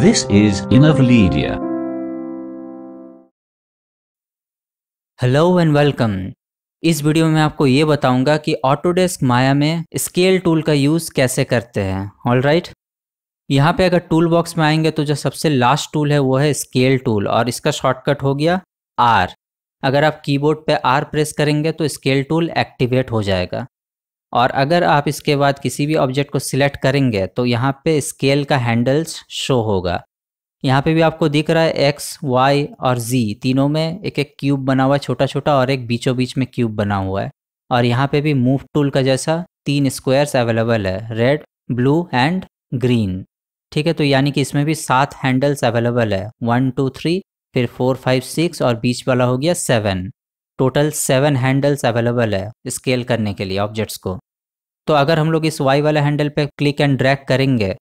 This is Innovaledia. Hello and welcome. इस video में आपको ये बताऊंगा कि ऑटोडेस्क माया में स्केल टूल का यूज़ कैसे करते हैं ऑल राइट right? यहाँ पे अगर टूल बॉक्स में आएंगे तो जो सबसे लास्ट टूल है वो है स्केल टूल और इसका शॉर्टकट हो गया आर अगर आप कीबोर्ड पे आर प्रेस करेंगे तो स्केल टूल एक्टिवेट हो जाएगा और अगर आप इसके बाद किसी भी ऑब्जेक्ट को सिलेक्ट करेंगे तो यहाँ पे स्केल का हैंडल्स शो होगा यहाँ पे भी आपको दिख रहा है एक्स वाई और जी तीनों में एक एक क्यूब बना हुआ है छोटा छोटा और एक बीचों बीच में क्यूब बना हुआ है और यहाँ पे भी मूव टूल का जैसा तीन स्क्वायर्स अवेलेबल है रेड ब्लू एंड ग्रीन ठीक है तो यानी कि इसमें भी सात हैंडल्स अवेलेबल है वन टू थ्री फिर फोर फाइव सिक्स और बीच वाला हो गया seven total seven handles available है स्केल करने के लिए ऑब्जेक्ट्स को तो अगर हम लोग इस वाई वाला हैंडल पे क्लिक एंड ड्रैग करेंगे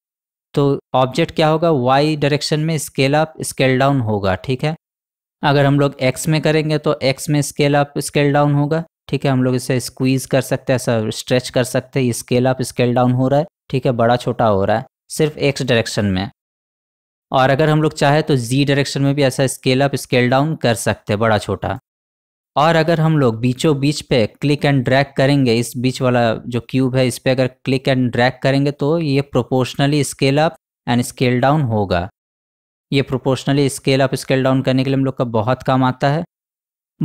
तो ऑब्जेक्ट क्या होगा वाई डायरेक्शन में स्केल अप स्केल डाउन होगा ठीक है अगर हम लोग एक्स में करेंगे तो एक्स में स्केल अप स्केल डाउन होगा ठीक है हम लोग इसे स्क्वीज कर सकते हैं सब स्ट्रेच कर सकते हैं स्केल अप स्केल डाउन हो रहा है ठीक है बड़ा छोटा हो रहा है सिर्फ एक्स डायरेक्शन में और अगर हम लोग चाहे तो जी डायरेक्शन में भी ऐसा स्केल अप स्केल डाउन कर सकते हैं बड़ा छोटा और अगर हम लोग बीचों बीच पे क्लिक एंड ड्रैग करेंगे इस बीच वाला जो क्यूब है इस पर अगर क्लिक एंड ड्रैग करेंगे तो ये proportionally scale up and scale down होगा ये proportionally scale up scale down करने के लिए हम लोग का बहुत काम आता है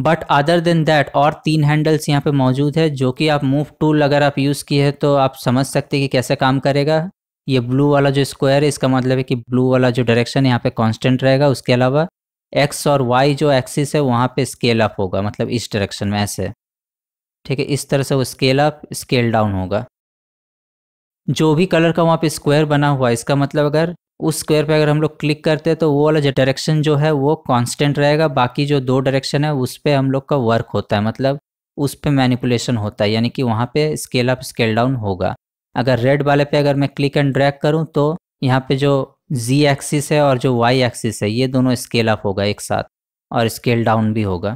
बट अदर देन दैट और तीन हैंडल्स यहाँ पे मौजूद है जो कि आप मूव टूल अगर आप यूज़ किए हैं तो आप समझ सकते हैं कि कैसे काम करेगा ये ब्लू वाला जो स्क्वायर है इसका मतलब है कि ब्लू वाला जो डायरेक्शन यहाँ पे कांस्टेंट रहेगा उसके अलावा एक्स और वाई जो एक्सिस है वहाँ पे स्केल अप होगा मतलब इस डायरेक्शन में ऐसे ठीक है इस तरह से वो स्केल अप स्केल डाउन होगा जो भी कलर का वहाँ पे स्क्वायर बना हुआ है इसका मतलब अगर उस स्क्वायर पे अगर हम लोग क्लिक करते हैं तो वो वाला डायरेक्शन जो है वो कांस्टेंट रहेगा बाकी जो दो डायरेक्शन है उस पर हम लोग का वर्क होता है मतलब उस पर मैनिपुलेशन होता है यानी कि वहाँ पर स्केल अप स्केल डाउन होगा अगर रेड वाले पे अगर मैं क्लिक एंड ड्रैग करूँ तो यहाँ पे जो जी एक्सिस है और जो वाई एक्सिस है ये दोनों स्केल अप होगा एक साथ और स्केल डाउन भी होगा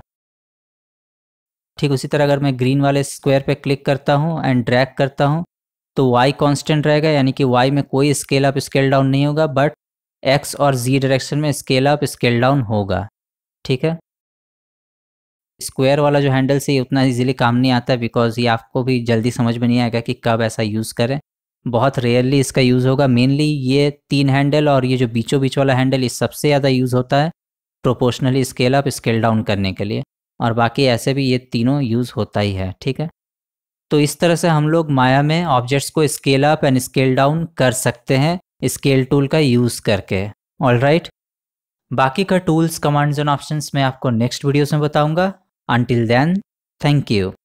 ठीक उसी तरह अगर मैं ग्रीन वाले स्क्वायर पे क्लिक करता हूँ एंड ड्रैग करता हूँ तो y कांस्टेंट रहेगा यानी कि y में कोई स्केल अप स्केल डाउन नहीं होगा बट x और z डायरेक्शन में स्केल अप स्केल डाउन होगा ठीक है स्क्वायर वाला जो हैंडल से ये उतना इजीली काम नहीं आता है बिकॉज ये आपको भी जल्दी समझ में नहीं आएगा कि कब ऐसा यूज़ करें बहुत रेयरली इसका यूज़ होगा मेनली ये तीन हैंडल और ये जो बीचों बीच वाला हैंडल इस सबसे ज़्यादा यूज़ होता है proportionally scale up scale down करने के लिए और बाकी ऐसे भी ये तीनों यूज़ होता ही है ठीक है तो इस तरह से हम लोग माया में ऑब्जेक्ट्स को scale up and scale down कर सकते हैं स्केल टूल का यूज़ करके ऑल राइट बाकी का टूल्स कमांड्स एंड ऑप्शंस मैं आपको नेक्स्ट वीडियोस में बताऊंगा अंटिल देन थैंक यू